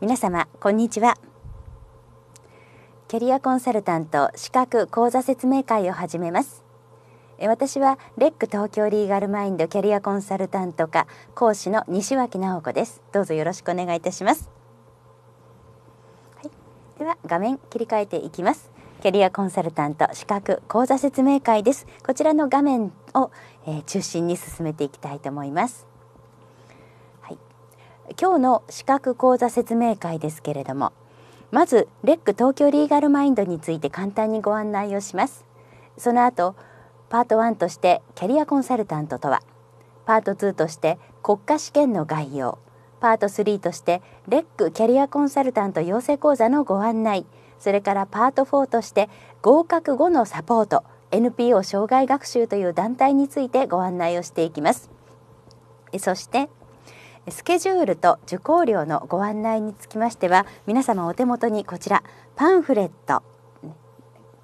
皆様こんにちはキャリアコンサルタント資格講座説明会を始めます私はレック東京リーガルマインドキャリアコンサルタント課講師の西脇直子ですどうぞよろしくお願いいたします、はい、では画面切り替えていきますキャリアコンサルタント資格講座説明会ですこちらの画面を、えー、中心に進めていきたいと思います今日の資格講座説明会ですけれどもまずレック東京リーガルマインドについて簡単にご案内をしますその後パート1としてキャリアコンサルタントとはパート2として国家試験の概要パート3としてレックキャリアコンサルタント養成講座のご案内それからパート4として合格後のサポート NPO 障害学習という団体についてご案内をしていきますそしてスケジュールと受講料のご案内につきましては皆様お手元にこちらパンフレット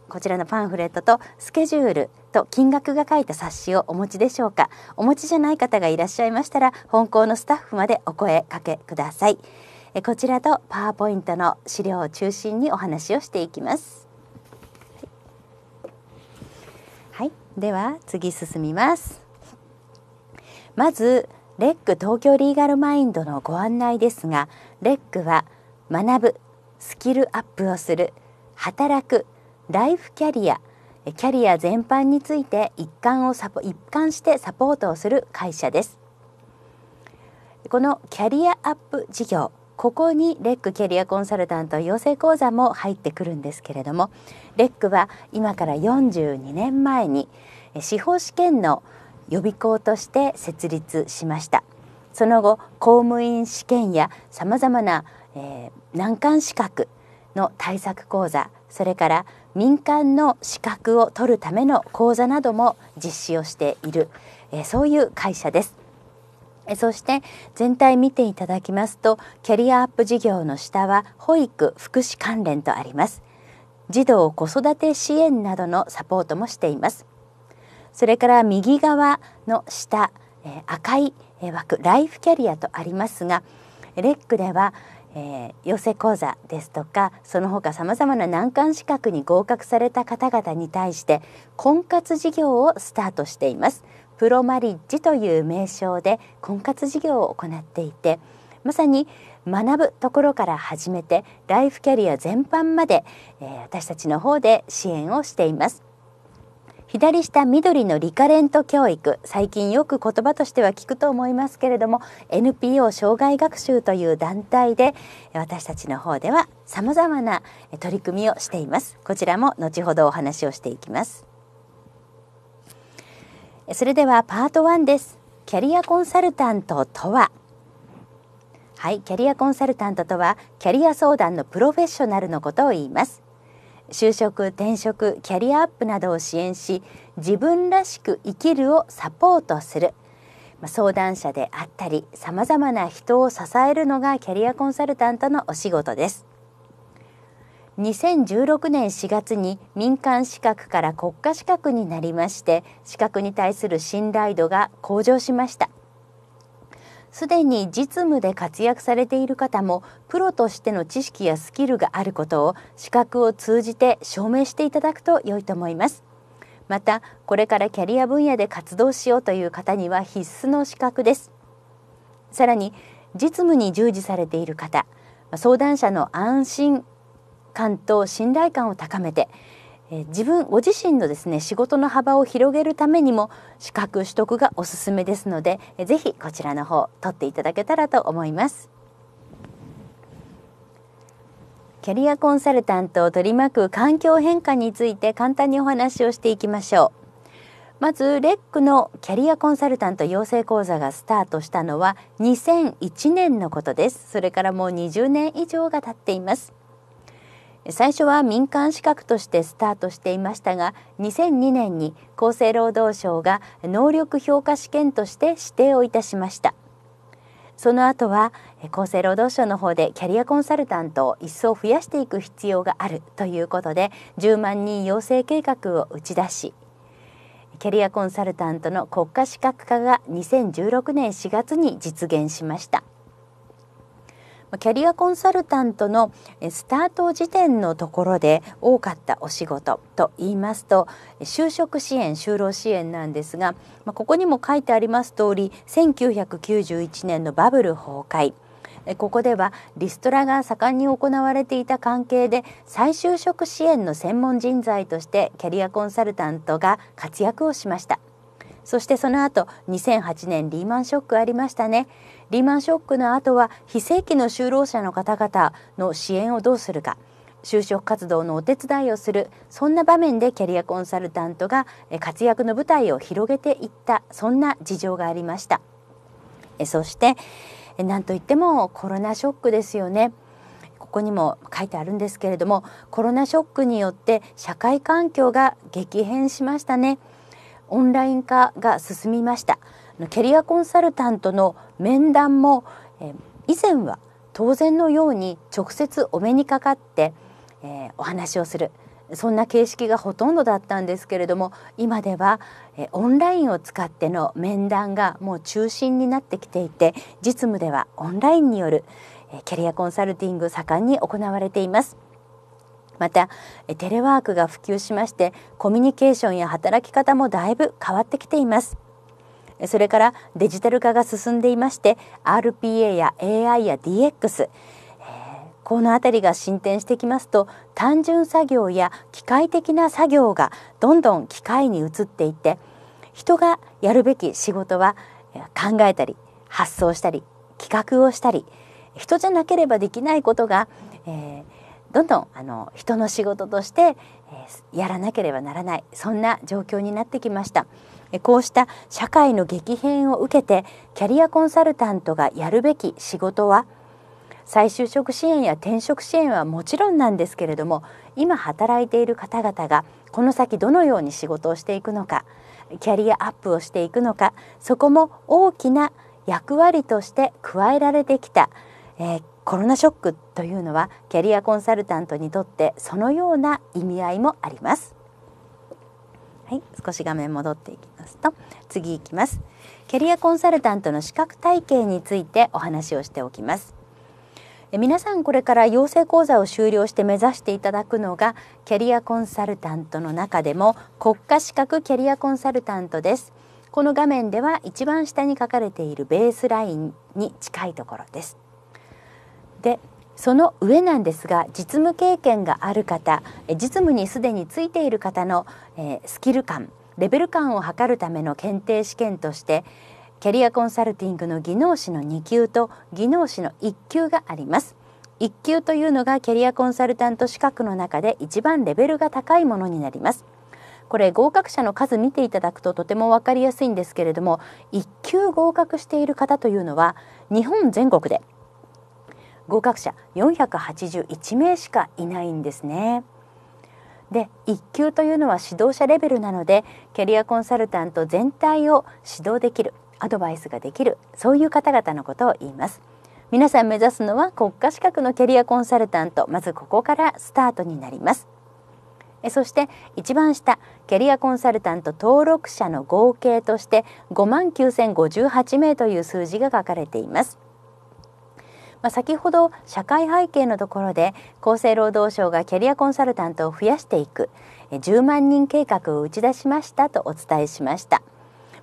こちらのパンフレットとスケジュールと金額が書いた冊子をお持ちでしょうかお持ちじゃない方がいらっしゃいましたら本校のスタッフまでお声かけくださいこちらとパワーポイントの資料を中心にお話をしていきますはい、では次進みますまずレック東京リーガルマインドのご案内ですがレックは学ぶスキルアップをする働くライフキャリアキャリア全般について一貫をサポ一貫してサポートをする会社ですこのキャリアアップ事業ここにレックキャリアコンサルタント養成講座も入ってくるんですけれどもレックは今から42年前に司法試験の予備校として設立しましたその後公務員試験やさまざまな、えー、難関資格の対策講座それから民間の資格を取るための講座なども実施をしている、えー、そういう会社です。そして全体見ていただきますとキャリアアップ事業の下は保育・福祉関連とあります児童子育て支援などのサポートもしていますそれから右側の下、え赤い枠ライフキャリアとありますがレックでは、え寄成講座ですとかその他さまざまな難関資格に合格された方々に対して婚活事業をスタートしています。プロマリッジという名称で婚活事業を行っていてまさに学ぶところから始めてライフキャリア全般まで、えー、私たちの方で支援をしています。左下緑のリカレント教育最近よく言葉としては聞くと思いますけれども NPO 障害学習という団体で私たちの方ではさまざまな取り組みをしていますこちらも後ほどお話をしていきますそれではパート1ですキャリアコンサルタントとははい、キャリアコンサルタントとはキャリア相談のプロフェッショナルのことを言います就職転職キャリアアップなどを支援し自分らしく生きるをサポートする相談者であったりさまざまな人を支えるのがキャリアコンサルタントのお仕事です。2016年4月に民間資格から国家資格になりまして資格に対する信頼度が向上しました。すでに実務で活躍されている方もプロとしての知識やスキルがあることを資格を通じて証明していただくと良いと思います。またこれからキャリア分野で活動しようという方には必須の資格です。さらに実務に従事されている方相談者の安心感と信頼感を高めてえ自分ご自身のですね仕事の幅を広げるためにも資格取得がおすすめですので、えー、ぜひこちらの方取っていただけたらと思います。キャリアコンサルタントを取り巻く環境変化について簡単にお話をしていきましょう。まずレックのキャリアコンサルタント養成講座がスタートしたのは2001年のことですそれからもう20年以上が経っています最初は民間資格としてスタートしていましたが2002年に厚生労働省が能力評価試験として指定をいたしましたその後は厚生労働省の方でキャリアコンサルタントを一層増やしていく必要があるということで10万人養成計画を打ち出しキャリアコンサルタントの国家資格化が2016年4月に実現しましたキャリアコンサルタントのスタート時点のところで多かったお仕事と言いますと就職支援就労支援なんですが、ここにも書いてあります通り1991年のバブル崩壊ここではリストラが盛んに行われていた関係で再就職支援の専門人材としてキャリアコンサルタントが活躍をしましたそしてその後2008年リーマンショックありましたねリーマンショックの後は非正規の就労者の方々の支援をどうするか就職活動のお手伝いをするそんな場面でキャリアコンサルタントが活躍の舞台を広げていったそんな事情がありましたそしてなんといってもコロナショックですよねここにも書いてあるんですけれどもコロナショックによって社会環境が激変しましたねオンライン化が進みましたキャリアコンサルタントの面談も、え以前は当然のように直接お目にかかって、えお話をするそんな形式がほとんどだったんですけれども今ではオンラインを使っての面談がもう中心になってきていて実務ではオンラインによるキャリアコンサルティング盛んに行われています。またテレワークが普及しましてコミュニケーションや働き方もだいぶ変わってきています。それからデジタル化が進んでいまして RPA や AI や DX この辺りが進展してきますと単純作業や機械的な作業がどんどん機械に移っていって人がやるべき仕事は考えたり発想したり企画をしたり人じゃなければできないことが、えー、どんどんあの人の仕事として、えー、やらなければならないそんな状況になってきました。こうした社会の激変を受けてキャリアコンサルタントがやるべき仕事は再就職支援や転職支援はもちろんなんですけれども今働いている方々がこの先どのように仕事をしていくのかキャリアアップをしていくのかそこも大きな役割として加えられてきた、えー、コロナショックというのはキャリアコンサルタントにとってそのような意味合いもあります。はい、少し画面戻っていきますと次いきますキャリアコンサルタントの資格体系についてお話をしておきますえ皆さんこれから養成講座を修了して目指していただくのがキャリアコンサルタントの中でも国家資格キャリアコンサルタントですこの画面では一番下に書かれているベースラインに近いところですでその上なんですが実務経験がある方実務にすでについている方の、えスキル感レベル感を測るための検定試験としてキャリアコンサルティングの技能士の2級と技能士の1級があります1級というのがキャリアコンサルタント資格の中で一番レベルが高いものになりますこれ合格者の数見ていただくととても分かりやすいんですけれども1級合格している方というのは日本全国で合格者481名しかいないんですね。で1級というのは指導者レベルなのでキャリアコンサルタント全体を指導できるアドバイスができるそういう方々のことを言います。皆さん目指すのは国家資格のキャリアコンサルタントまずここからスタートになりますそして一番下キャリアコンサルタント登録者の合計として5万9058名という数字が書かれていますまあ、先ほど社会背景のところで厚生労働省がキャリアコンサルタントを増やしていく10万人計画を打ち出しましたとお伝えしました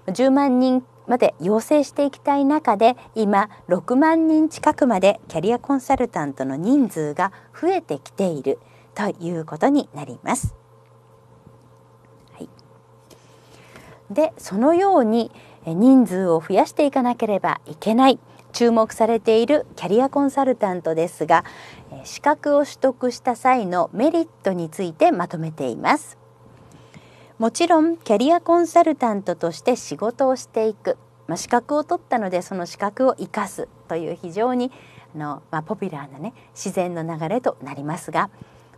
10万人まで要請していきたい中で今6万人近くまでキャリアコンサルタントの人数が増えてきているということになります。はい、でそのように人数を増やしていかなければいけない注目されているキャリアコンサルタントですが資格を取得した際のメリットについてまとめていますもちろんキャリアコンサルタントとして仕事をしていく、まあ、資格を取ったのでその資格を生かすという非常にあの、まあ、ポピュラーなね自然の流れとなりますが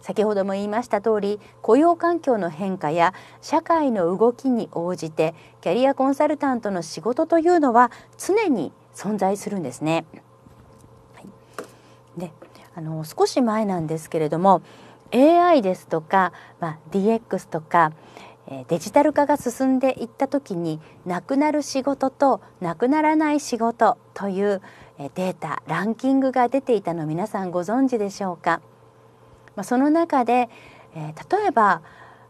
先ほども言いました通り雇用環境の変化や社会の動きに応じてキャリアコンサルタントの仕事というのは常に存在するんですね。はい、であの少し前なんですけれども AI ですとか、まあ、DX とか、えデジタル化が進んでいった時になくなる仕事となくならない仕事という、えデータランキングが出ていたの皆さんご存知でしょうか、まあ、その中で、え例えば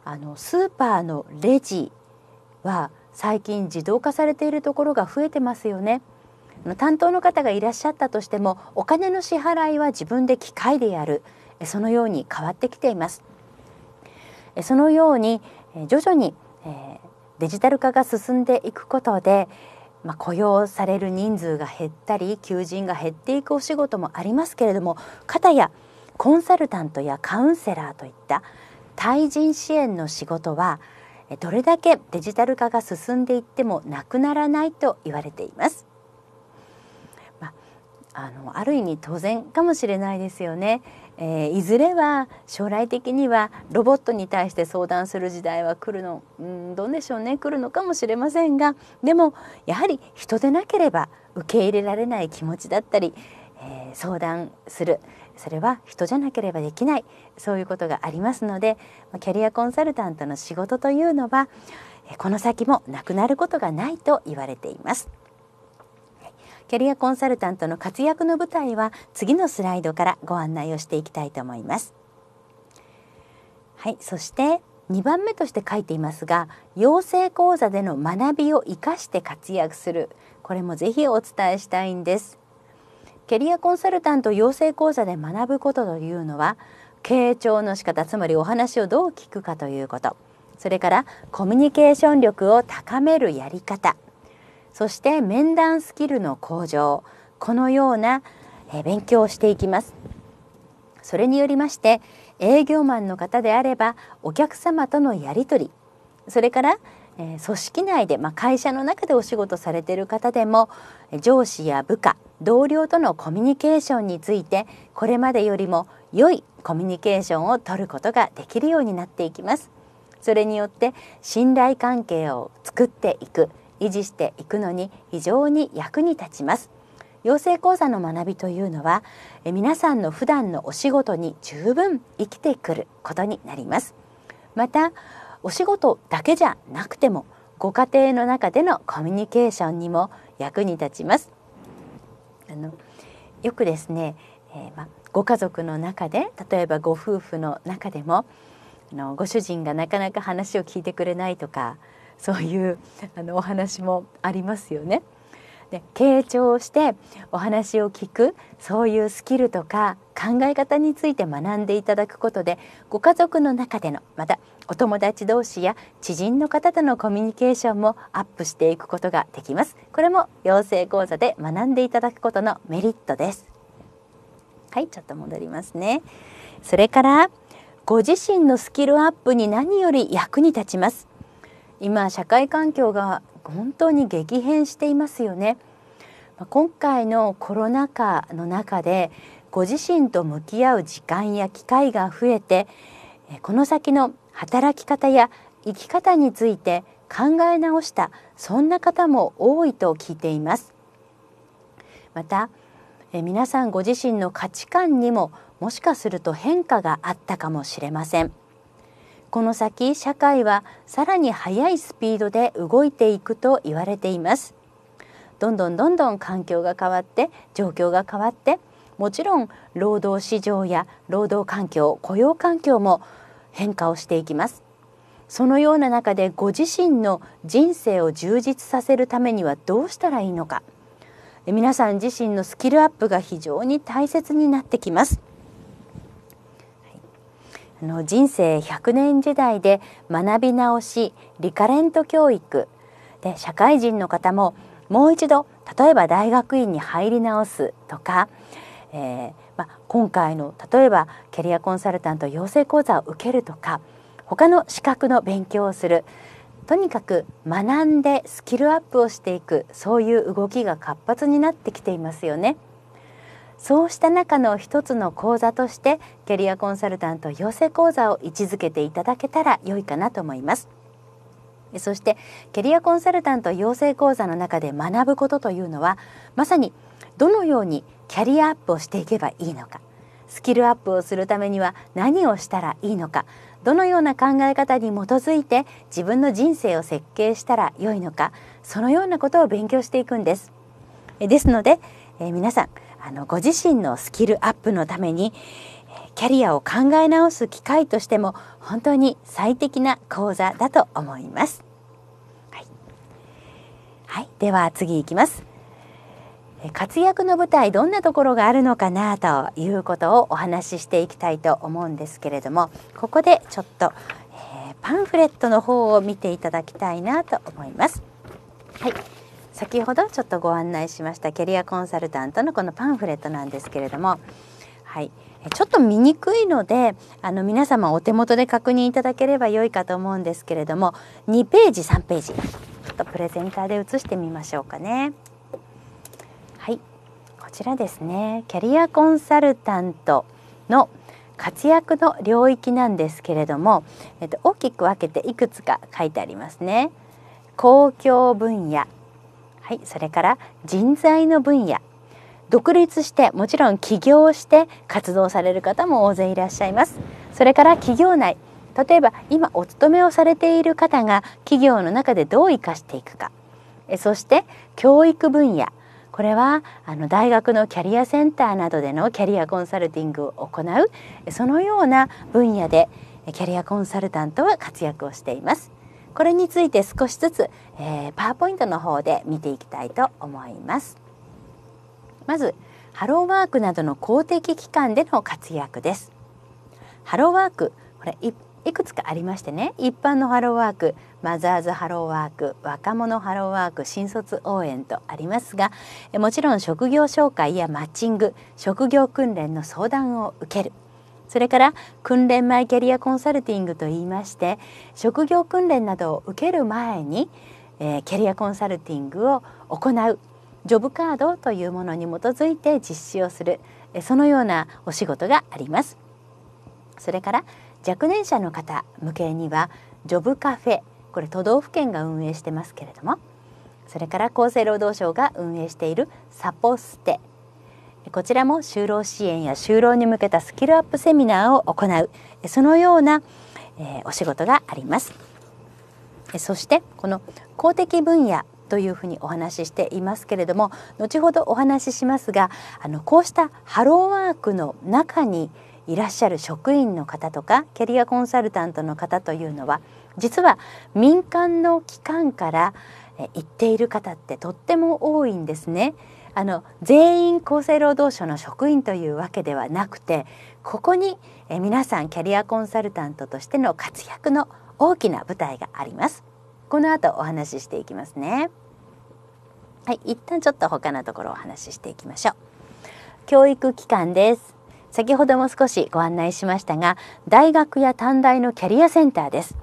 あのスーパーのレジは最近自動化されているところが増えてますよね。担当の方がいらっしゃったとしてもお金の支払いは自分で機械でやるそのように変わってきていますそのように徐々にデジタル化が進んでいくことでまあ、雇用される人数が減ったり求人が減っていくお仕事もありますけれどもたやコンサルタントやカウンセラーといった対人支援の仕事はどれだけデジタル化が進んでいってもなくならないと言われています。あのある意味当然かもしれないですよね、えー、いずれは将来的にはロボットに対して相談する時代は来るのうんどうでしょうね来るのかもしれませんがでもやはり人でなければ受け入れられない気持ちだったり、えー、相談するそれは人じゃなければできないそういうことがありますのでキャリアコンサルタントの仕事というのはこの先もなくなることがないと言われています。キャリアコンサルタントの活躍の舞台は次のスライドからご案内をしていきたいと思います。はい、そして2番目として書いていますが養成講座での学びを活かして活躍するこれもぜひお伝えしたいんですキャリアコンサルタント養成講座で学ぶことというのは傾聴の仕方つまりお話をどう聞くかということそれからコミュニケーション力を高めるやり方そして面談スキルの向上このような勉強をしていきますそれによりまして営業マンの方であればお客様とのやり取りそれから組織内で、まあ、会社の中でお仕事されている方でも上司や部下同僚とのコミュニケーションについてこれまでよりも良いコミュニケーションを取ることができるようになっていきます。それによって信頼関係を作っていく維持していくのに非常に役に立ちます養成講座の学びというのは皆さんの普段のお仕事に十分生きてくることになりますまたお仕事だけじゃなくてもご家庭の中でのコミュニケーションにも役に立ちますあのよくですね、えー、ま、ご家族の中で例えばご夫婦の中でもあのご主人がなかなか話を聞いてくれないとかそういうあのお話もありますよね。で傾聴してお話を聞くそういうスキルとか考え方について学んでいただくことでご家族の中でのまたお友達同士や知人の方とのコミュニケーションもアップしていくことができますこれも養成講座で学んでいただくことのメリットですはいちょっと戻りますねそれからご自身のスキルアップに何より役に立ちます今社会環境が本当に激変していますよね今回のコロナ禍の中でご自身と向き合う時間や機会が増えてこの先の働き方や生き方について考え直したそんな方も多いと聞いていますまた皆さんご自身の価値観にももしかすると変化があったかもしれませんこの先社会はさらに速いスピードで動いていくと言われていますどんどんどんどん環境が変わって状況が変わってもちろん労働市場や労働環境雇用環境も変化をしていきますそのような中でご自身の人生を充実させるためにはどうしたらいいのか皆さん自身のスキルアップが非常に大切になってきますの人生100年時代で学び直しリカレント教育で社会人の方ももう一度例えば大学院に入り直すとか、えー、ま今回の例えばキャリアコンサルタント養成講座を受けるとか他の資格の勉強をするとにかく学んでスキルアップをしていくそういう動きが活発になってきていますよね。そうした中の一つの講座としてキャリアコンサルタント養成講座を位置づけていただけたら良いかなと思います。そしてキャリアコンサルタント養成講座の中で学ぶことというのはまさにどのようにキャリアアップをしていけばいいのかスキルアップをするためには何をしたらいいのかどのような考え方に基づいて自分の人生を設計したら良いのかそのようなことを勉強していくんです。ですので、え皆さんあのご自身のスキルアップのためにキャリアを考え直す機会としても本当に最適な講座だと思います。はい、はい、では次いきます。活躍の舞台どんなところがあるのかなということをお話ししていきたいと思うんですけれどもここでちょっと、えー、パンフレットの方を見ていただきたいなと思います。はい先ほどちょっとご案内しましたキャリアコンサルタントのこのパンフレットなんですけれども、はい、ちょっと見にくいのであの皆様お手元で確認いただければ良いかと思うんですけれども2ページ3ページちょっとプレゼンターで写してみましょうかね。はいこちらですねキャリアコンサルタントの活躍の領域なんですけれども、えっと、大きく分けていくつか書いてありますね。公共分野はい、それから人材の分野独立してもちろん起業して活動される方も大勢いらっしゃいますそれから企業内例えば今お勤めをされている方が企業の中でどう生かしていくかえそして教育分野これはあの大学のキャリアセンターなどでのキャリアコンサルティングを行うそのような分野でキャリアコンサルタントは活躍をしています。これについて少しずつ、えー、パワーポイントの方で見ていきたいと思います。まずハローワークなどの公的機関での活躍です。ハローワークこれいくつかありましてね一般のハローワークマザーズハローワーク若者ハローワーク新卒応援とありますがもちろん職業紹介やマッチング職業訓練の相談を受けるそれから訓練前キャリアコンサルティングといいまして職業訓練などを受ける前に、えー、キャリアコンサルティングを行うジョブカードというものに基づいて実施をするそのようなお仕事があります。それから若年者の方向けにはジョブカフェこれ都道府県が運営してますけれどもそれから厚生労働省が運営しているサポステこちらも就労支援や就労に向けたスキルアップセミナーを行うそのような、えお仕事がありますそしてこの公的分野というふうにお話ししていますけれども後ほどお話ししますがあのこうしたハローワークの中にいらっしゃる職員の方とかキャリアコンサルタントの方というのは実は民間の機関から行っている方ってとっても多いんですね。あの全員厚生労働省の職員というわけではなくてここにえ皆さんキャリアコンサルタントとしての活躍の大きな舞台があります。この後お話ししていきますね。はい、一旦ちょっと他のところお話ししていきましょう。教育機関です。先ほども少しご案内しましたが、大学や短大のキャリアセンターです。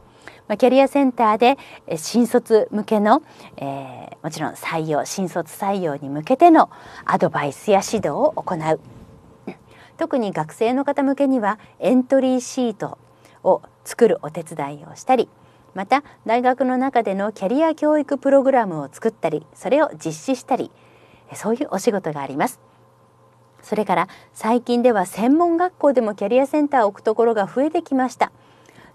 まキャリアセンターで新卒向けの、えーもちろん採用新卒採用に向けてのアドバイスや指導を行う特に学生の方向けにはエントリーシートを作るお手伝いをしたりまた大学の中でのキャリア教育プログラムを作ったりそれを実施したりそういうお仕事があります。それから最近では専門学校でもキャリアセンターを置くところが増えてきました。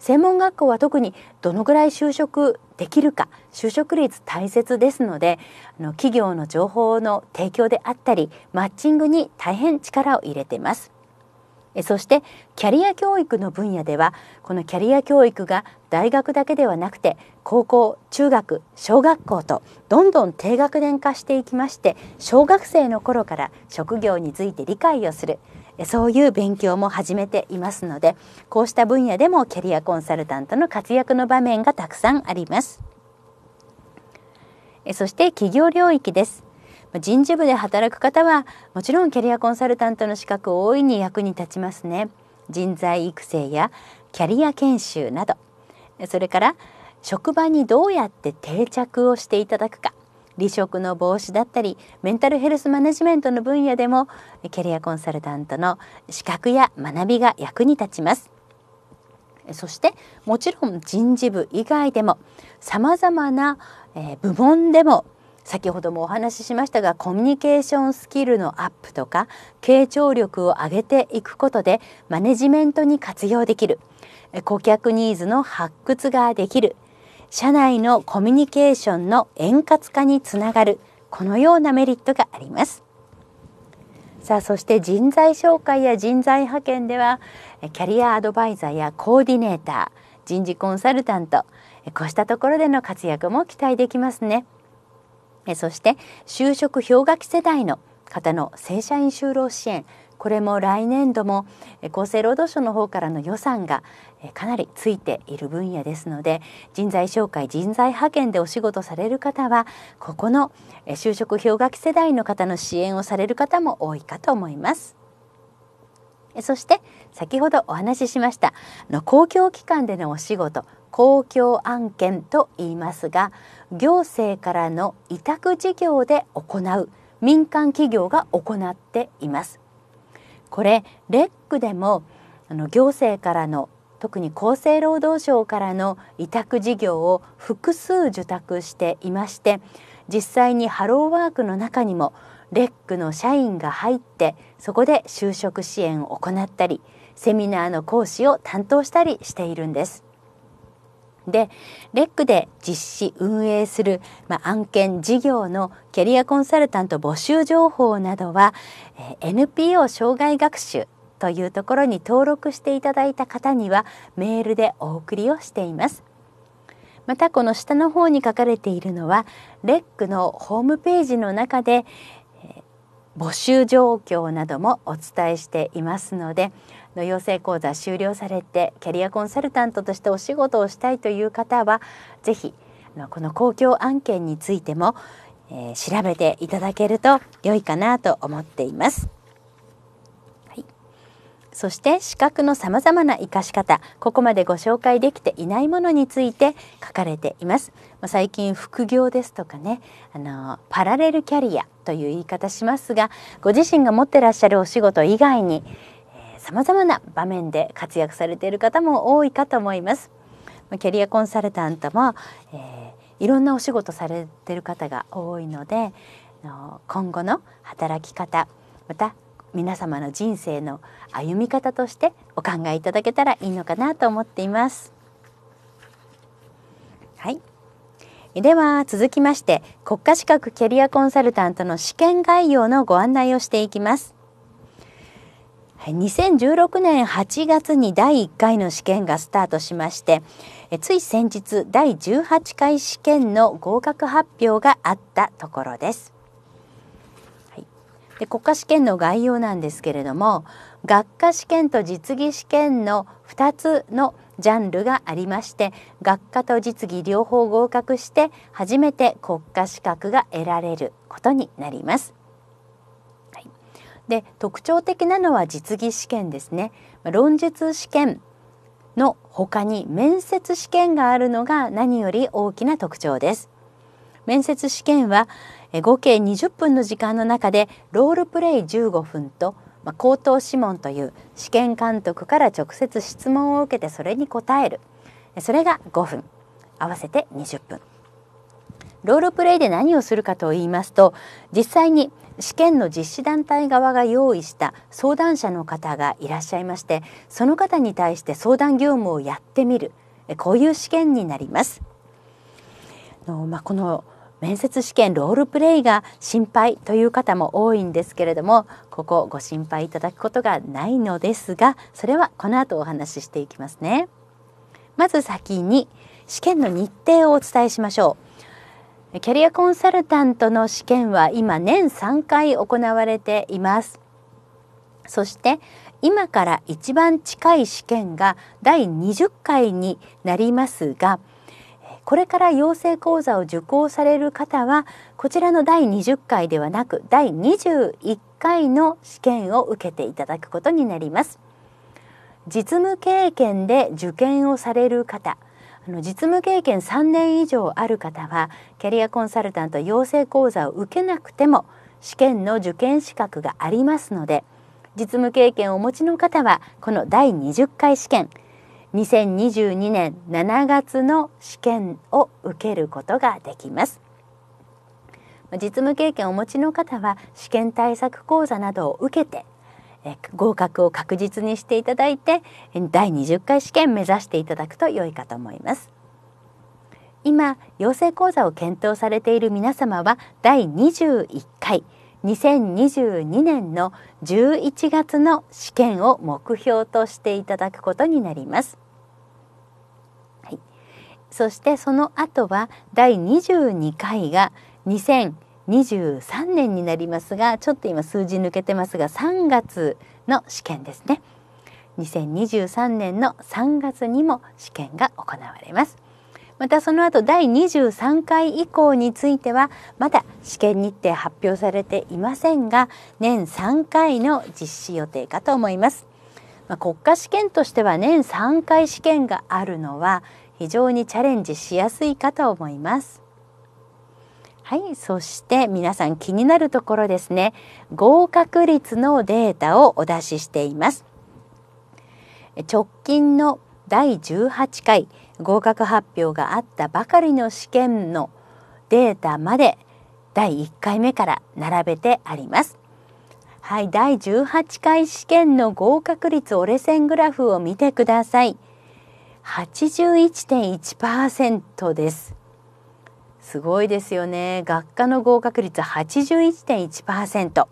専門学校は特にどのぐらい就職できるか就職率大切ですのであの企業の情報の提供であったりマッチングに大変力を入れています。そしてキャリア教育の分野ではこのキャリア教育が大学だけではなくて高校中学小学校とどんどん低学年化していきまして小学生の頃から職業について理解をするそういう勉強も始めていますのでこうした分野でもキャリアコンサルタントの活躍の場面がたくさんありますそして企業領域です人事部で働く方はもちろんキャリアコンサルタントの資格を大いに役に立ちますね人材育成やキャリア研修などそれから職場にどうやって定着をしていただくか離職の防止だったりメンタルヘルスマネジメントの分野でもキャリアコンサルタントの資格や学びが役に立ちますそしてもちろん人事部以外でもさまざまな部門でも先ほどもお話ししましたがコミュニケーションスキルのアップとか傾聴力を上げていくことでマネジメントに活用できる顧客ニーズの発掘ができる社内のコミュニケーションの円滑化につながるこのようなメリットがありますさあそして人材紹介や人材派遣ではキャリアアドバイザーやコーディネーター人事コンサルタントこうしたところでの活躍も期待できますねそして就職氷河期世代の方の正社員就労支援これも来年度も厚生労働省の方からの予算がかなりついている分野ですので人材紹介人材派遣でお仕事される方はここの就職氷河期世代の方の支援をされる方も多いかと思います。そして先ほどお話ししましたの公共機関でのお仕事公共案件と言いますが行政からの委託事業で行う民間企業が行っていますこれレックでもあの行政からの特に厚生労働省からの委託事業を複数受託していまして実際にハローワークの中にもレックの社員が入ってそこで就職支援を行ったりセミナーの講師を担当したりしているんです。でレックで実施運営する、まあ、案件事業のキャリアコンサルタント募集情報などは、え NPO 障害学習というところに登録していただいた方にはメールでお送りをしていますまたこの下の方に書かれているのはレックのホームページの中で募集状況などもお伝えしていますのでの養成講座終了されてキャリアコンサルタントとしてお仕事をしたいという方は是非この公共案件についても、えー、調べていただけると良いかなと思っています。そして視覚の様々な活かし方ここまでご紹介できていないものについて書かれています。最近副業ですとかねあのパラレルキャリアという言い方しますがご自身が持ってらっしゃるお仕事以外にえまざまな場面で活躍されている方も多いかと思います。キャリアコンサルタントも、えー、いろんなお仕事されてる方が多いので今後の働き方また皆様の人生の歩み方としてお考えいただけたらいいのかなと思っています。はい、では続きまして国家資格キャリアコンサルタントの試験概要のご案内をしていきます。2016年8月に第1回の試験がスタートしましてつい先日第18回試験の合格発表があったところです。はい、で国家試験の概要なんですけれども学科試験と実技試験の2つのジャンルがありまして学科と実技両方合格して初めて国家資格が得られることになります。はい、で特徴的なのは実技試験ですね。論述試験の他に面接試験があるのが何より大きな特徴です。面接試験は合計20分の時間の中でロールプレイ15分とまあ、口頭諮問という試験監督から直接質問を受けてそれに答えるそれが5分合わせて20分ロールプレイで何をするかと言いますと実際に試験の実施団体側が用意した相談者の方がいらっしゃいましてその方に対して相談業務をやってみるこういう試験になります。のまあ、この面接試験ロールプレイが心配という方も多いんですけれどもここご心配いただくことがないのですがそれはこの後お話ししていきますね。まず先に試験の日程をお伝えしましょう。キャリアコンサルタントの試験は今年3回行われています。そして今から一番近い試験が第20回になりますがこれから養成講座を受講される方はこちらの第20回ではなく第21回の試験を受けていただくことになります。実務経験で受験をされる方あの実務経験3年以上ある方はキャリアコンサルタント養成講座を受けなくても試験の受験資格がありますので実務経験をお持ちの方はこの第20回試験2022年7月の試験を受けることができます実務経験をお持ちの方は試験対策講座などを受けて合格を確実にしていただいて第20回試験目指していただくと良いかと思います今養成講座を検討されている皆様は第21回2022年の11月の試験を目標としていただくことになりますそしてその後は第22回が2023年になりますがちょっと今数字抜けてますが3月の試験ですね2023年の3月にも試験が行われますまたその後第23回以降についてはまだ試験日程発表されていませんが年3回の実施予定かと思います、まあ、国家試験としては年3回試験があるのは非常にチャレンジしやすいかと思います。はい、そして皆さん気になるところですね。合格率のデータをお出ししています。直近の第18回合格発表があったばかりの試験のデータまで第1回目から並べてあります。はい、第18回試験の合格率折れ線グラフを見てください。81.1%です。すごいですよね。学科の合格率81.1%。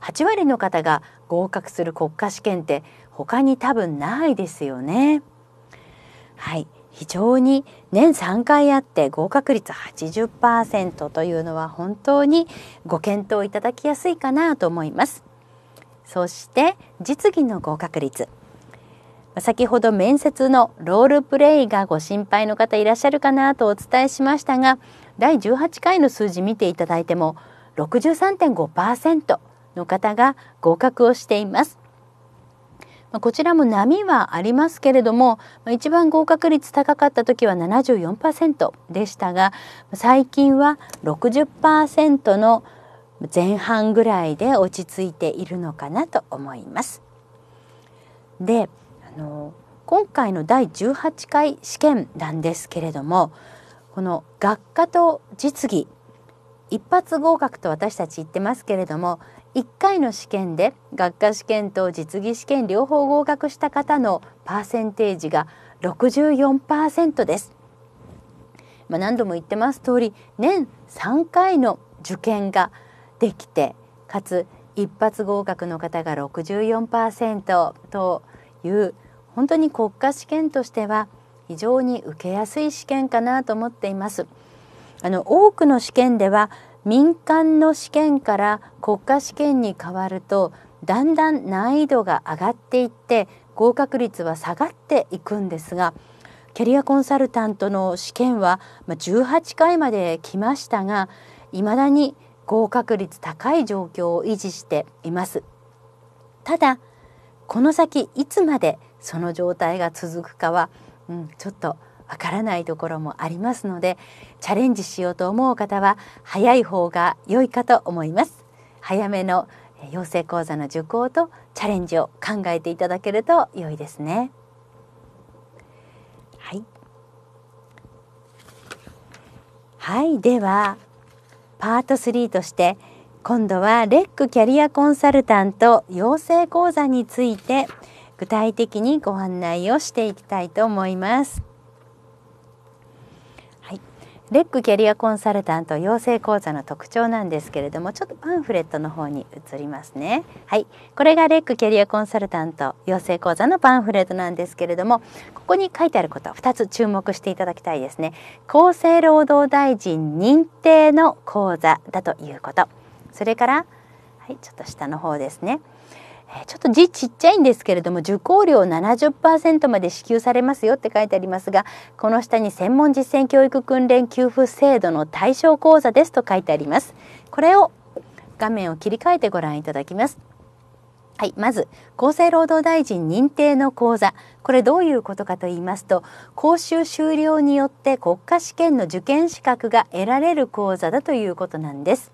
8割の方が合格する国家試験って他に多分ないですよね。はい、非常に年3回あって合格率80%というのは本当にご検討いただきやすいかなと思います。そして実技の合格率先ほど面接のロールプレイがご心配の方いらっしゃるかなとお伝えしましたが第18回の数字見ていただいても63.5%の方が合格をしています。こちらも波はありますけれども一番合格率高かった時は74%でしたが最近は60%の前半ぐらいで落ち着いているのかなと思います。であの今回の第18回試験なんですけれどもこの学科と実技一発合格と私たち言ってますけれども1回の試験で学科試験と実技試験両方合格した方のパーセンテージが64%です。まあ、何度も言ってます通り年3回の受験ができてかつ一発合格の方が64%という本当に国家試験としては非常に受けやすい試験かなと思っています。あの多くの試験では民間の試験から国家試験に変わるとだんだん難易度が上がっていって合格率は下がっていくんですがキャリアコンサルタントの試験は18回まで来ましたがいまだに合格率高い状況を維持しています。ただこの先いつまでその状態が続くかは、うん、ちょっとわからないところもありますのでチャレンジしようと思う方は早い方が良いかと思います早めの養成講座の受講とチャレンジを考えていただけると良いですねはいはいではパート3として今度はレックキャリアコンサルタント養成講座について具体的にご案内をしていきたいと思います。はい、レックキャリアコンサルタント養成講座の特徴なんですけれどもちょっとパンフレットの方に移りますねはいこれがレックキャリアコンサルタント養成講座のパンフレットなんですけれどもここに書いてあること2つ注目していただきたいですね厚生労働大臣認定の講座だということそれからはいちょっと下の方ですねちょっと字ちっちゃいんですけれども受講料70%まで支給されますよって書いてありますがこの下に専門実践教育訓練給付制度の対象講座ですと書いてありますこれを画面を切り替えてご覧いただきますはい、まず厚生労働大臣認定の講座これどういうことかと言いますと講習終了によって国家試験の受験資格が得られる講座だということなんです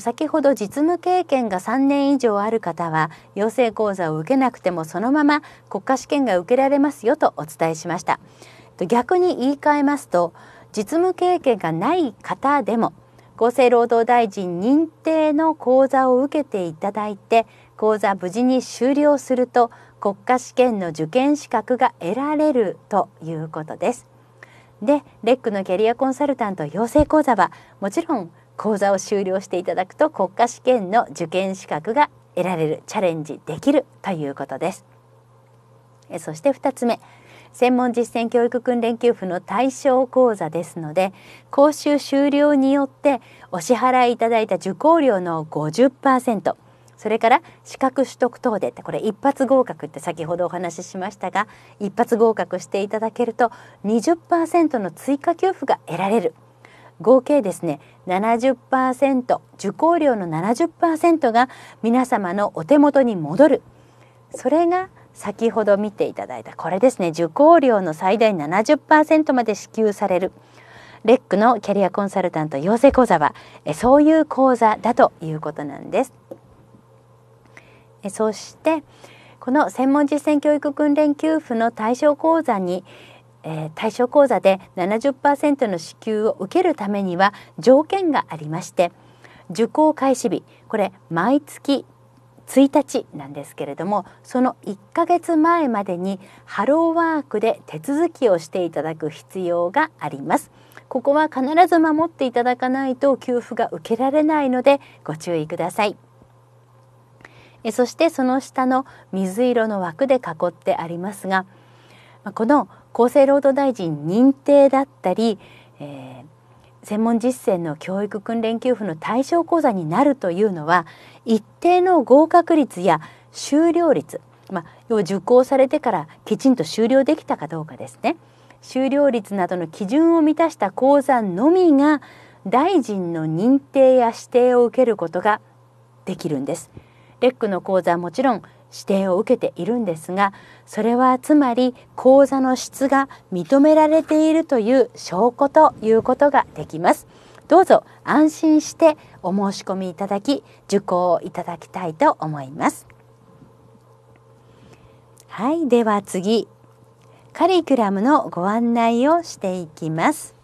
先ほど実務経験が3年以上ある方は養成講座を受けなくてもそのまま国家試験が受けられますよとお伝えしました逆に言い換えますと実務経験がない方でも厚生労働大臣認定の講座を受けていただいて講座無事に終了すると国家試験の受験資格が得られるということですでレックのキャリアコンサルタント養成講座はもちろん講座を終了していただくと国家試験の受験資格が得られるチャレンジできるということですえそして2つ目専門実践教育訓練給付の対象講座ですので講習終了によってお支払いいただいた受講料の50%それから資格取得等でこれ一発合格って先ほどお話ししましたが一発合格していただけると20%の追加給付が得られる合計ですね70%受講料の70%が皆様のお手元に戻るそれが先ほど見ていただいたこれですね受講料の最大70%まで支給されるレックのキャリアコンサルタント養成講座はそういう講座だということなんです。そしてこの専門実践教育訓練給付の対象講座にえー、対象口座で70%の支給を受けるためには条件がありまして受講開始日これ毎月1日なんですけれどもその1ヶ月前までにハローワークで手続きをしていただく必要があります。ここは必ず守っていただかないと給付が受けられないのでご注意ください。えそしてその下の水色の枠で囲ってありますがこの厚生労働大臣認定だったり、えー、専門実践の教育訓練給付の対象講座になるというのは一定の合格率や修了率、まあ、要は受講されてからきちんと終了できたかどうかですね修了率などの基準を満たした講座のみが大臣の認定や指定を受けることができるんです。レックの講座はもちろん指定を受けているんですがそれはつまり口座の質が認められているという証拠ということができますどうぞ安心してお申し込みいただき受講をいただきたいと思いますはいでは次カリキュラムのご案内をしていきます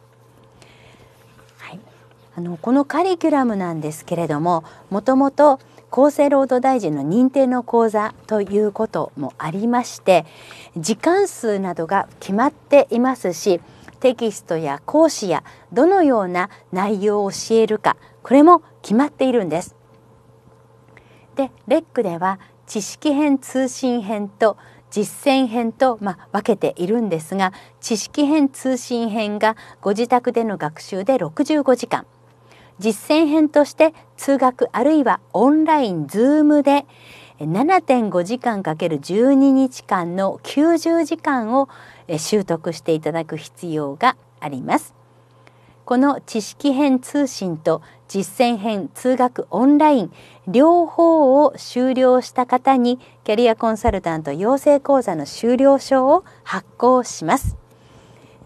あのこのカリキュラムなんですけれどももともと厚生労働大臣の認定の講座ということもありまして時間数などが決まっていますしテキストや講師やどのような内容を教えるかこれも決まっているんです。でレックでは知識編通信編と実践編と、まあ、分けているんですが知識編通信編がご自宅での学習で65時間実践編として通学あるいはオンライン Zoom で7.5時間かける1 2日間の90時間を習得していただく必要があります。この知識編通信と実践編通学オンライン両方を終了した方にキャリアコンサルタント養成講座の修了証を発行します。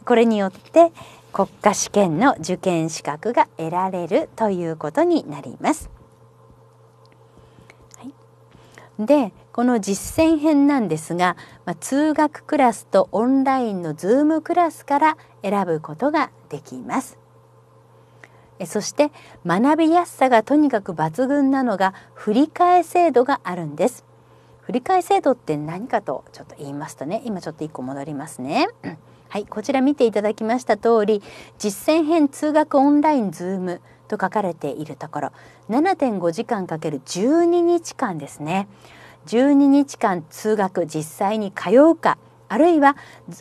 これによって、国家試験の受験資格が得られるということになります。はい、でこの実践編なんですが、まあ、通学クラスとオンラインのズームクラスから選ぶことができます。そして学びやすさがとにかく抜群なのが振り替え制度があるんです。振り替え制度って何かとちょっと言いますとね今ちょっと1個戻りますね。はい、こちら見ていただきました通り実践編通学オンラインズームと書かれているところ7.5時間かける12日間ですね12日間通学実際に通うかあるいは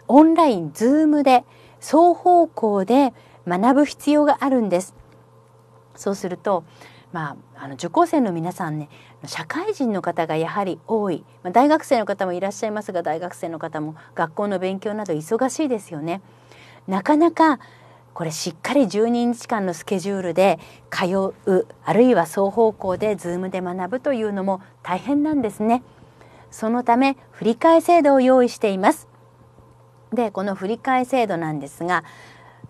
オンラインズームで双方向で学ぶ必要があるんですそうするとまあ、あの受講生の皆さんね社会人の方がやはり多い、まあ、大学生の方もいらっしゃいますが大学生の方も学校の勉強など忙しいですよね。なかなかこれしっかり12日間のスケジュールで通うあるいは双方向で Zoom で学ぶというのも大変なんですね。そのため振り替え制度を用意しています。でこの振り替え制度なんですが、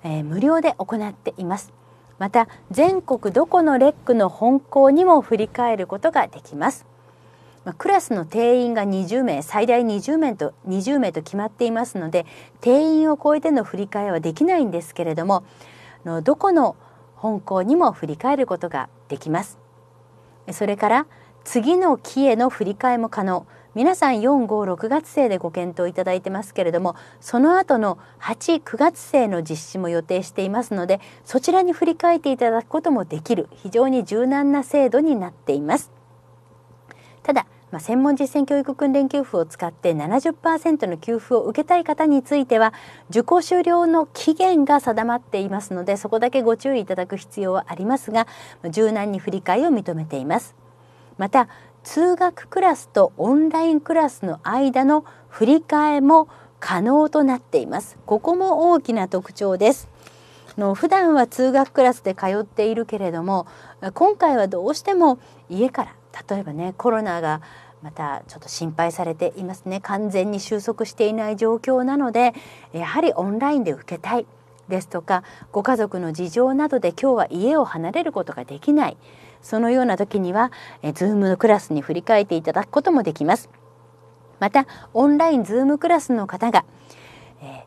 えー、無料で行っています。また全国どこのレックの本校にも振り返ることができます。まあ、クラスの定員が20名最大20名と20名と決まっていますので定員を超えての振り替えはできないんですけれどものどこの本校にも振り返ることができます。それから次の期への振り替えも可能皆さん456月生でご検討いただいてますけれどもその後の89月生の実施も予定していますのでそちらに振り返っていただくこともできる非常に柔軟な制度になっています。ただまあ、専門実践教育訓練給付を使って70%の給付を受けたい方については受講終了の期限が定まっていますのでそこだけご注意いただく必要はありますが柔軟に振り替えを認めています。また通学クラスとオンラインクラスの間の振り替えも可能となっていますここも大きな特徴ですの普段は通学クラスで通っているけれども今回はどうしても家から例えばねコロナがまたちょっと心配されていますね完全に収束していない状況なのでやはりオンラインで受けたいですとかご家族の事情などで今日は家を離れることができないそのような時には、えー、Zoom のクラスに振り返っていただくこともできます。またオンライン Zoom クラスの方が、え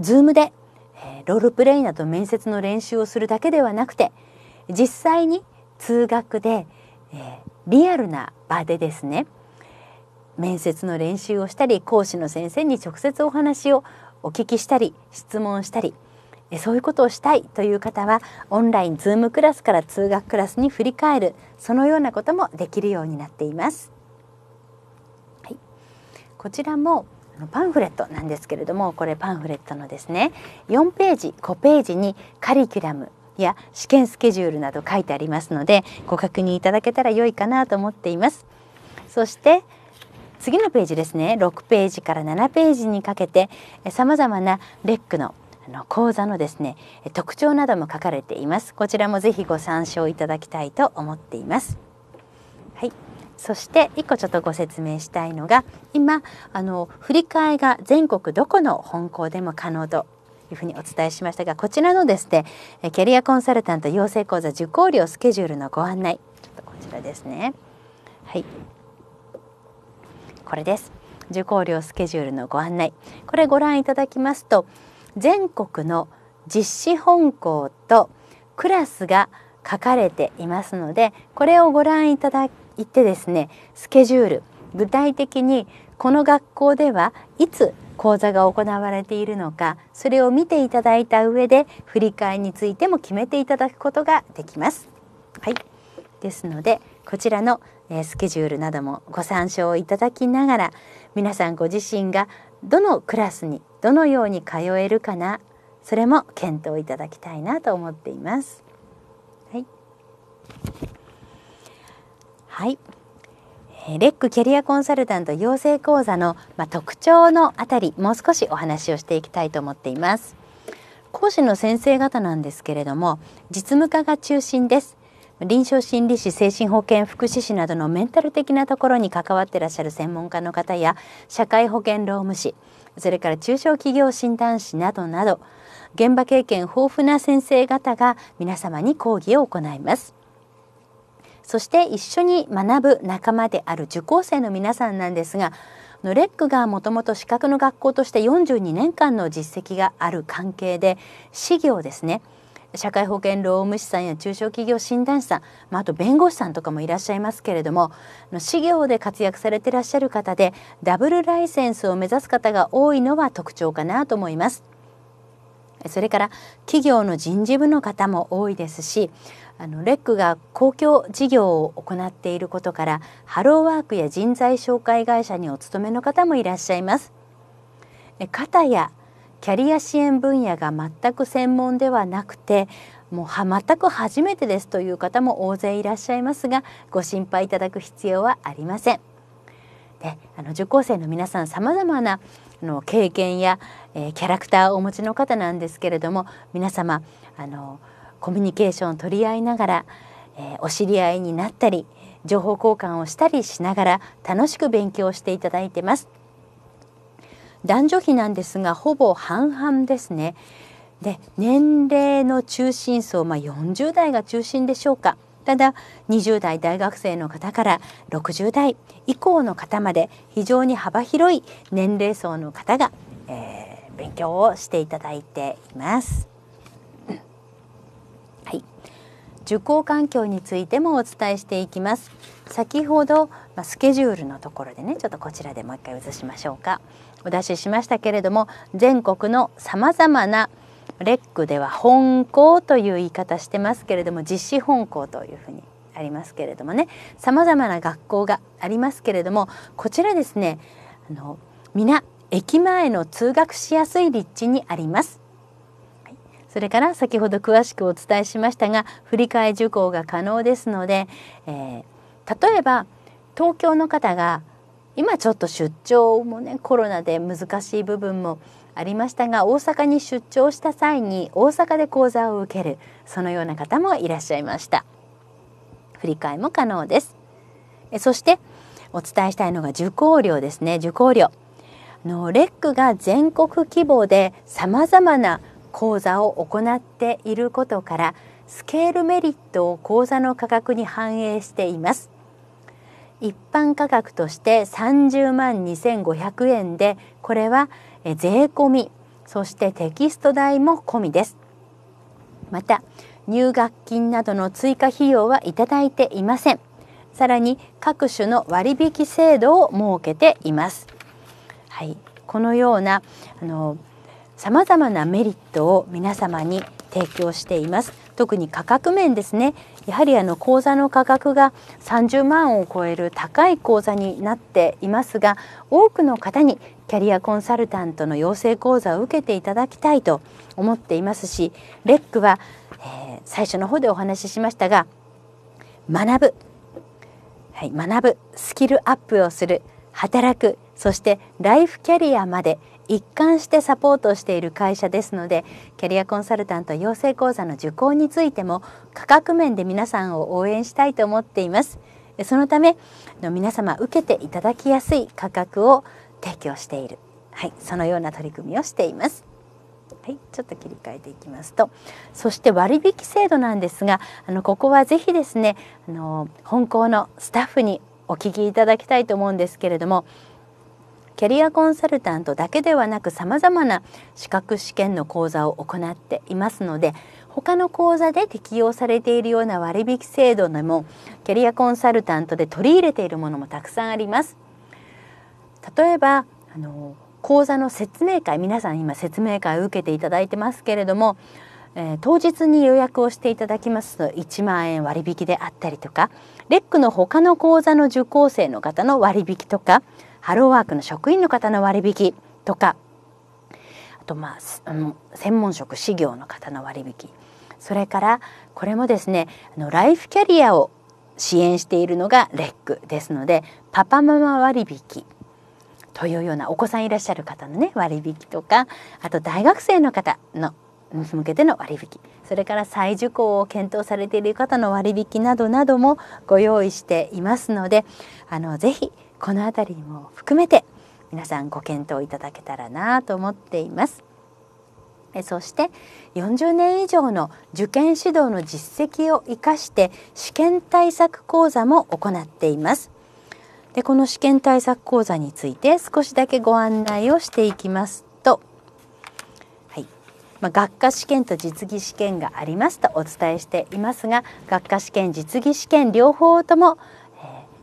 ー、Zoom で、えー、ロールプレイなど面接の練習をするだけではなくて実際に通学で、えー、リアルな場でですね面接の練習をしたり講師の先生に直接お話をお聞きしたり質問したりそういうことをしたいという方はオンラインズームクラスから通学クラスに振り返るそのようなこともできるようになっています。はい、こちらもパンフレットなんですけれどもこれパンフレットのですね4ページ5ページにカリキュラムや試験スケジュールなど書いてありますのでご確認いただけたら良いかなと思っています。そして次のページですね6ページから7ページにかけてさまざまなレックのあの講座のですね特徴なども書かれていますこちらもぜひご参照いただきたいと思っていますはいそして一個ちょっとご説明したいのが今あの振り替えが全国どこの本校でも可能というふうにお伝えしましたがこちらのですねキャリアコンサルタント養成講座受講料スケジュールのご案内ちょっとこちらですねはいこれです受講料スケジュールのご案内これご覧いただきますと全国の実施本校とクラスが書かれていますのでこれをご覧いただいてですねスケジュール具体的にこの学校ではいつ講座が行われているのかそれを見ていただいた上で振り替についても決めていただくことができます。はい、ですのでこちらのスケジュールなどもご参照いただきながら皆さんご自身がどのクラスにどのように通えるかなそれも検討いただきたいなと思っています。はい、はいレックキャリアコンサルタント養成講座の、まあ、特徴のあたりもう少しお話をしていきたいと思っています。講師の先生方なんですけれども実務家が中心です。臨床心理士精神保健福祉士などのメンタル的なところに関わってらっしゃる専門家の方や社会保険労務士それから中小企業診断士などなど現場経験豊富な先生方が皆様に講義を行いますそして一緒に学ぶ仲間である受講生の皆さんなんですがのレックがもともと資格の学校として42年間の実績がある関係で私業ですね社会保険労務士さんや中小企業診断士さん、まあ、あと弁護士さんとかもいらっしゃいますけれども事業で活躍されていらっしゃる方でダブルライセンスを目指す方が多いのは特徴かなと思います。それから企業の人事部の方も多いですしあのレックが公共事業を行っていることからハローワークや人材紹介会社にお勤めの方もいらっしゃいます。肩やキャリア支援分野が全く専門ではなくてもうは全く初めてですという方も大勢いらっしゃいますがご心配いただく必要はありません。であの受講生の皆さん様々ざまなの経験や、えー、キャラクターをお持ちの方なんですけれども皆様あのコミュニケーションを取り合いながら、えー、お知り合いになったり情報交換をしたりしながら楽しく勉強していただいてます。男女比なんですがほぼ半々ですね。で年齢の中心層、まあ、40代が中心でしょうか。ただ20代大学生の方から60代以降の方まで非常に幅広い年齢層の方が、えー、勉強をしていただいています。はい、受講環境についてもお伝えしていきます。先ほど、まあ、スケジュールのところでねちょっとこちらでもう一回移しましょうか。お出ししましたけれども全国のさまざまなレックでは本校という言い方してますけれども実施本校というふうにありますけれどもねさまざまな学校がありますけれどもこちらですねあの皆駅前の通学しやすい立地にありますそれから先ほど詳しくお伝えしましたが振り替え受講が可能ですので、えー、例えば東京の方が今ちょっと出張もねコロナで難しい部分もありましたが大阪に出張した際に大阪で講座を受けるそのような方もいらっしゃいました振り替も可能ですえそしてお伝えしたいのが受講料ですね受講料のレックが全国規模でさまざまな講座を行っていることからスケールメリットを講座の価格に反映しています一般価格として30万2500円でこれは税込そしてテキスト代も込みですまた入学金などの追加費用はいただいていませんさらに各種の割引制度を設けていますはいこのようなあの様々なメリットを皆様に提供しています特に価格面ですねやはりあの口座の価格が30万を超える高い口座になっていますが多くの方にキャリアコンサルタントの養成講座を受けていただきたいと思っていますしレックは、えー、最初の方でお話ししましたが学ぶ、はい、学ぶスキルアップをする働くそしてライフキャリアまで一貫してサポートしている会社ですのでキャリアコンサルタント養成講座の受講についても価格面で皆さんを応援したいと思っていますそのための皆様受けていただきやすい価格を提供しているはい、そのような取り組みをしていますはい、ちょっと切り替えていきますとそして割引制度なんですがあのここはぜひですねあの本校のスタッフにお聞きいただきたいと思うんですけれどもキャリアコンサルタントだけではなくさまざまな資格試験の講座を行っていますので他の講座で適用されているような割引制度でもキャリアコンサルタントで取り入れているものもたくさんあります。例えばあの講座の説明会皆さん今説明会を受けていただいてますけれども、えー、当日に予約をしていただきますと1万円割引であったりとかレックの他の講座の受講生の方の割引とかハローワークの職員の方の割引とかあとまああの専門職事業の方の割引それからこれもですねあのライフキャリアを支援しているのがレックですのでパパママ割引というようなお子さんいらっしゃる方のね割引とかあと大学生の方の向けての割引それから再受講を検討されている方の割引などなどもご用意していますのであのぜひこの辺りも含めて皆さんご検討いただけたらなと思っています。そして40年以上の受験指導の実績を生かして試験対策講座も行っています。でこの試験対策講座について少しだけご案内をしていきますと、はいまあ、学科試験と実技試験がありますとお伝えしていますが学科試験実技試験両方とも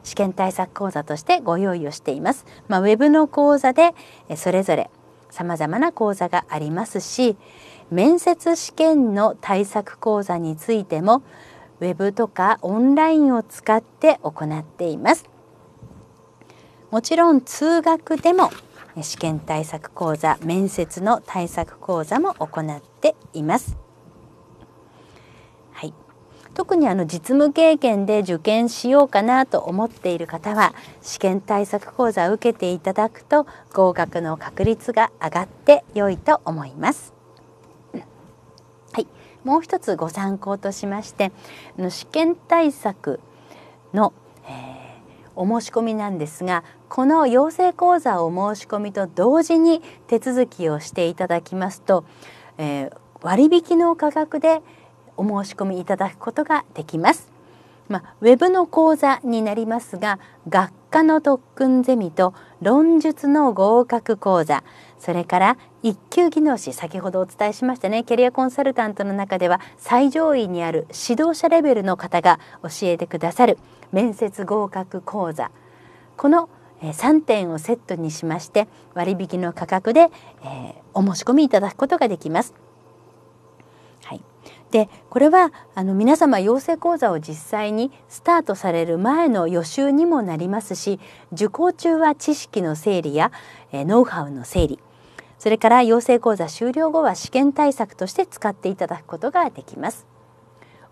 試験対策講座としてご用意をしています。まあ、ウェブの講座でそれぞれ様々な講座がありますし面接試験の対策講座についてもウェブとかオンラインを使って行っています。もちろん通学でも試験対策講座面接の対策講座も行っています。特にあの実務経験で受験しようかなと思っている方は試験対策講座を受けていただくと合格の確率が上がって良いと思います。はい、もう一つご参考としましてあの試験対策の、えーお申し込みなんですがこの養成講座を申し込みと同時に手続きをしていただきますと、えー、割引の価格でお申し込みいただくことができます。まあ、ウェブの講座になりますが学科の特訓ゼミと論述の合格講座それから一級技能士先ほどお伝えしましたねキャリアコンサルタントの中では最上位にある指導者レベルの方が教えてくださる面接合格講座この3点をセットにしまして割引の価格で、えー、お申し込みいただくことができます。でこれはあの皆様養成講座を実際にスタートされる前の予習にもなりますし受講中は知識の整理や、えノウハウの整理それから養成講座終了後は試験対策として使っていただくことができます。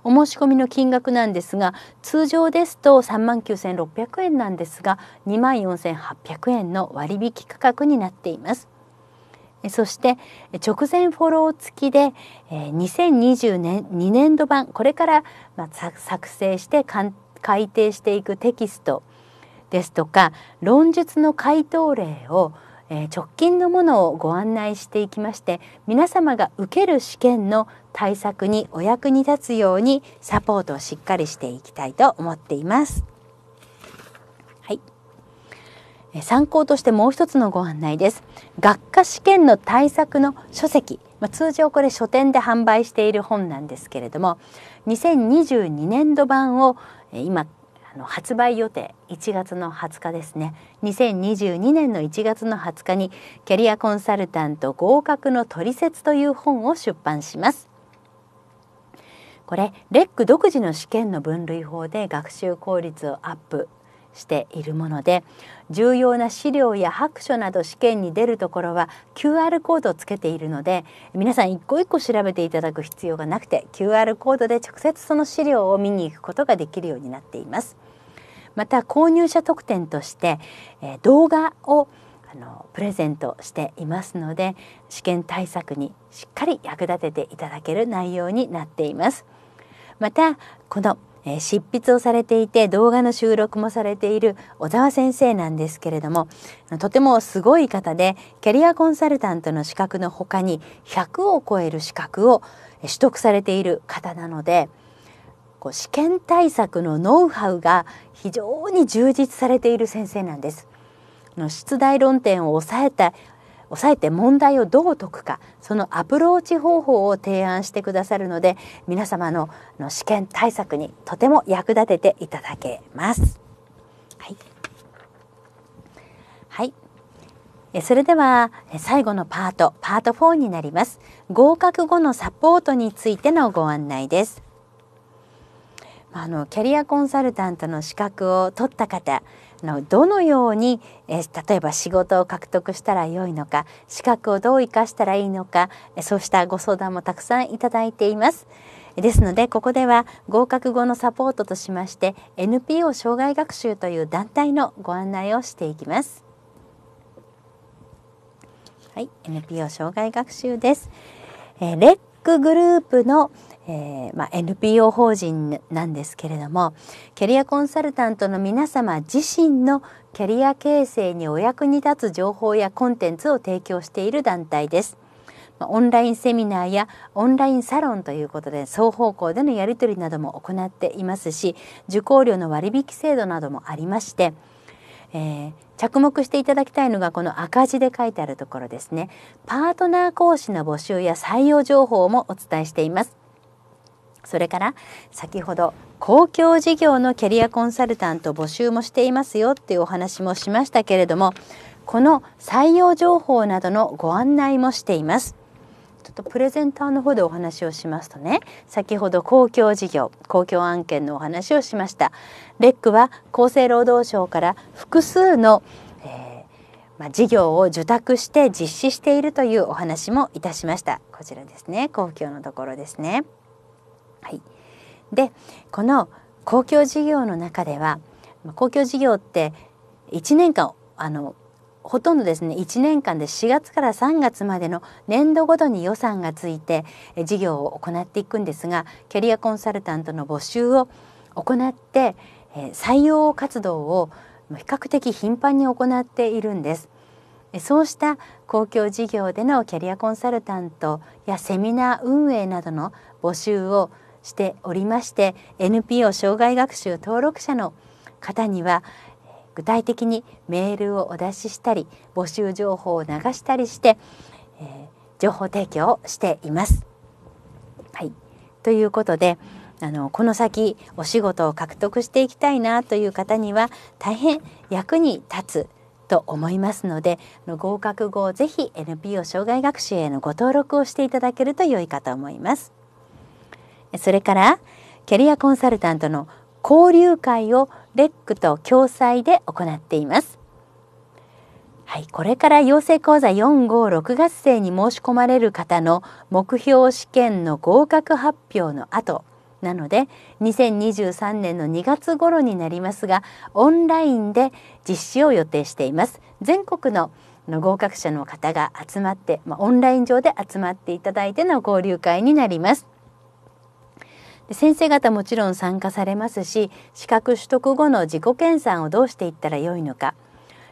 お申し込みの金額なんですが通常ですと3万9600円なんですが2万4800円の割引価格になっています。そして直前フォロー付きで2020年2年度版これから作成して改定していくテキストですとか論述の回答例を直近のものをご案内していきまして皆様が受ける試験の対策にお役に立つようにサポートをしっかりしていきたいと思っています。参考としてもう一つのご案内です学科試験の対策の書籍まあ、通常これ書店で販売している本なんですけれども2022年度版を今あの発売予定1月の20日ですね2022年の1月の20日にキャリアコンサルタント合格の取説という本を出版しますこれレック独自の試験の分類法で学習効率をアップしているもので重要な資料や白書など試験に出るところは QR コードをつけているので皆さん一個一個調べていただく必要がなくて QR コードで直接その資料を見に行くことができるようになっています。また購入者特典として、え動画をあのプレゼントしていますので試験対策にしっかり役立てていただける内容になっています。またこのえ執筆をされていて動画の収録もされている小沢先生なんですけれどもとてもすごい方でキャリアコンサルタントの資格の他に100を超える資格を取得されている方なのでこう試験対策のノウハウが非常に充実されている先生なんです。出題論点を抑えた抑えて問題をどう解くかそのアプローチ方法を提案してくださるので皆様のの試験対策にとても役立てていただけます。はい、はいそれでは最後のパートパート4になります合格後のサポートについてのご案内ですあのキャリアコンサルタントの資格を取った方のどのように、え例えば仕事を獲得したらよいのか資格をどう生かしたらいいのかえそうしたご相談もたくさんいただいています。ですのでここでは合格後のサポートとしまして NPO 障害学習という団体のご案内をしていきます。はい、NPO 障害学習です。えレックグループのえー、まあ、NPO 法人なんですけれどもキャリアコンサルタントの皆様自身のキャリア形成にお役に立つ情報やコンテンツを提供している団体です。オンラインセミナーやオンラインサロンということで双方向でのやり取りなども行っていますし受講料の割引制度などもありまして、えー、着目していただきたいのがこの赤字で書いてあるところですねパートナー講師の募集や採用情報もお伝えしています。それから先ほど公共事業のキャリアコンサルタント募集もしていますよっていうお話もしましたけれどもこの採用情報などのご案内もしています。ちょっとプレゼンターの方でお話をしますとね先ほど公共事業公共案件のお話をしましたレックは厚生労働省から複数の、えー、まあ、事業を受託して実施しているというお話もいたしましたこちらですね公共のところですねはい、でこの公共事業の中では公共事業って1年間あのほとんどですね1年間で4月から3月までの年度ごとに予算がついて事業を行っていくんですがキャリアコンサルタントの募集を行って採用活動を比較的頻繁に行っているんです。そうした公共事業でのキャリアコンサルタントやセミナー運営などの募集をしておりまして NPO 障害学習登録者の方には具体的にメールをお出ししたり募集情報を流したりして、えー、情報提供をしています。はい、ということであのこの先お仕事を獲得していきたいなという方には大変役に立つと思いますので合格後ぜひ NPO 障害学習へのご登録をしていただけると良いかと思います。それからキャリアコンサルタントの交流会をレックと共催で行っています。はい、これから養成講座456月生に申し込まれる方の目標試験の合格発表の後なので2023年の2月頃になりますがオンラインで実施を予定しています全国の合格者の方が集まって、まオンライン上で集まっていただいての交流会になりますで先生方もちろん参加されますし資格取得後の自己研鑽をどうしていったらよいのか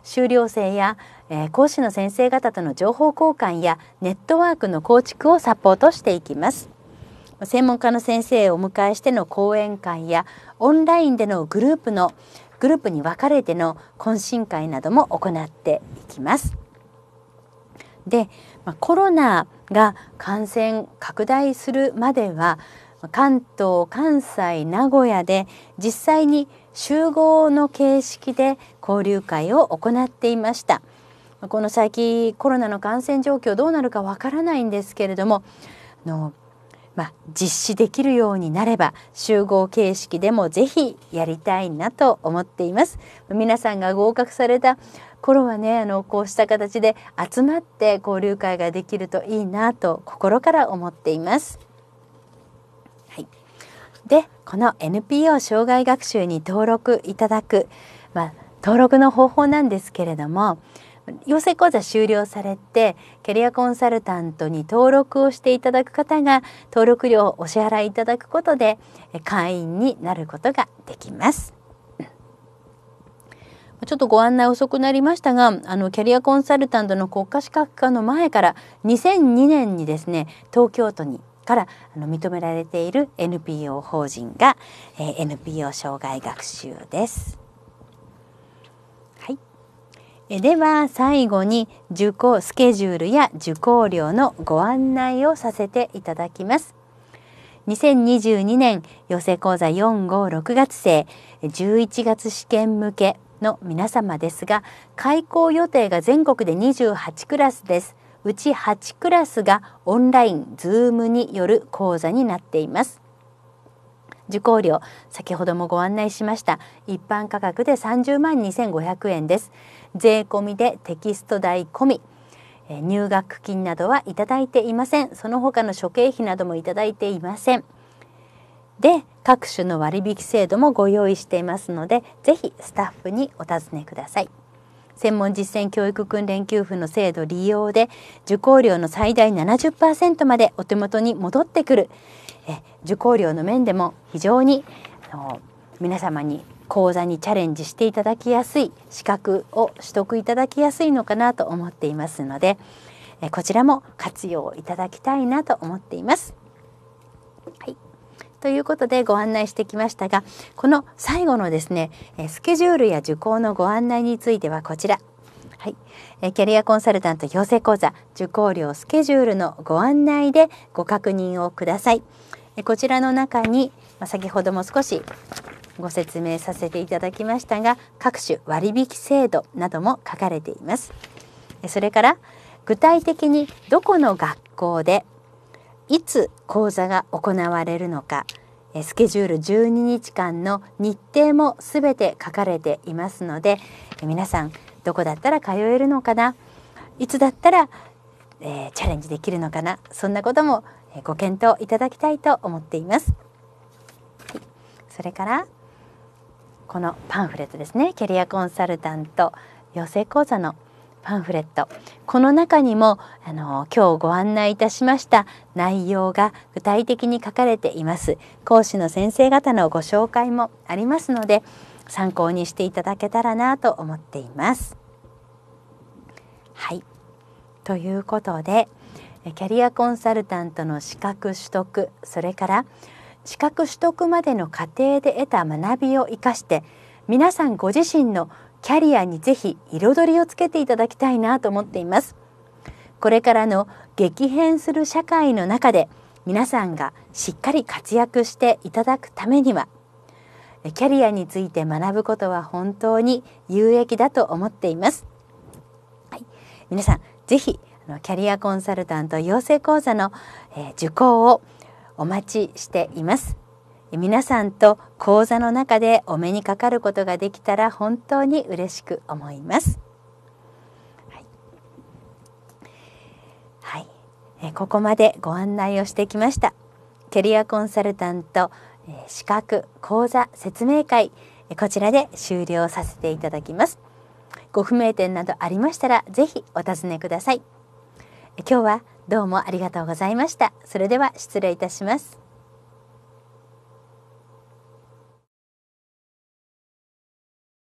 修了生や、えー、講師の先生方との情報交換やネットワークの構築をサポートしていきます。専門家の先生をお迎えしての講演会やオンラインでのグループのグループに分かれての懇親会なども行っていきます。で、まあ、コロナが感染拡大するまでは関東関西名古屋で実際に集合の形式で交流会を行っていましたこの先コロナの感染状況どうなるかわからないんですけれどもの、まあ、実施できるようになれば集合形式でもぜひやりたいなと思っています皆さんが合格された頃はねあのこうした形で集まって交流会ができるといいなと心から思っていますこの NPO 障害学習に登録いただく、まあ、登録の方法なんですけれども養成講座終了されてキャリアコンサルタントに登録をしていただく方が登録料をお支払いいただくことで会員になることができます。ちょっとご案内遅くなりましたがあのキャリアコンサルタントの国家資格化の前から2002年にですね東京都にからあの認められている NPO 法人が、えー、NPO 障害学習です。はい、えでは最後に受講スケジュールや受講料のご案内をさせていただきます。2022年養成講座456月生11月試験向けの皆様ですが開講予定が全国で28クラスです。うち8クラスがオンライン Zoom による講座になっています受講料先ほどもご案内しました一般価格で30万2500円です税込でテキスト代込み入学金などはいただいていませんその他の諸経費などもいただいていませんで各種の割引制度もご用意していますのでぜひスタッフにお尋ねください専門実践教育訓練給付の制度利用で受講料の最大70%までお手元に戻ってくるえ受講料の面でも非常にあの皆様に講座にチャレンジしていただきやすい資格を取得いただきやすいのかなと思っていますのでえこちらも活用いただきたいなと思っています。はいということでご案内してきましたがこの最後のですねスケジュールや受講のご案内についてはこちらはい、えキャリアコンサルタント養成講座受講料スケジュールのご案内でご確認をください。えこちらの中に、ま先ほども少しご説明させていただきましたが各種割引制度なども書かれています。それから具体的にどこの学校でいつ講座が行われるのかスケジュール12日間の日程もすべて書かれていますので皆さんどこだったら通えるのかないつだったら、えー、チャレンジできるのかなそんなこともご検討いただきたいと思っています。それからこのパンフレットですねキャリアコンサルタント養成講座のパンフレットこの中にもあの今日ご案内いたしました内容が具体的に書かれています講師の先生方のご紹介もありますので参考にしていただけたらなと思っています。はいということでキャリアコンサルタントの資格取得それから資格取得までの過程で得た学びを生かして皆さんご自身のキャリアにぜひ彩りをつけていただきたいなと思っていますこれからの激変する社会の中で皆さんがしっかり活躍していただくためにはキャリアについて学ぶことは本当に有益だと思っています、はい、皆さんぜひキャリアコンサルタント養成講座の、え受講をお待ちしています皆さんと講座の中でお目にかかることができたら本当に嬉しく思います。はい、えここまでご案内をしてきました。キャリアコンサルタント資格講座説明会こちらで終了させていただきます。ご不明点などありましたらぜひお尋ねください。今日はどうもありがとうございました。それでは失礼いたします。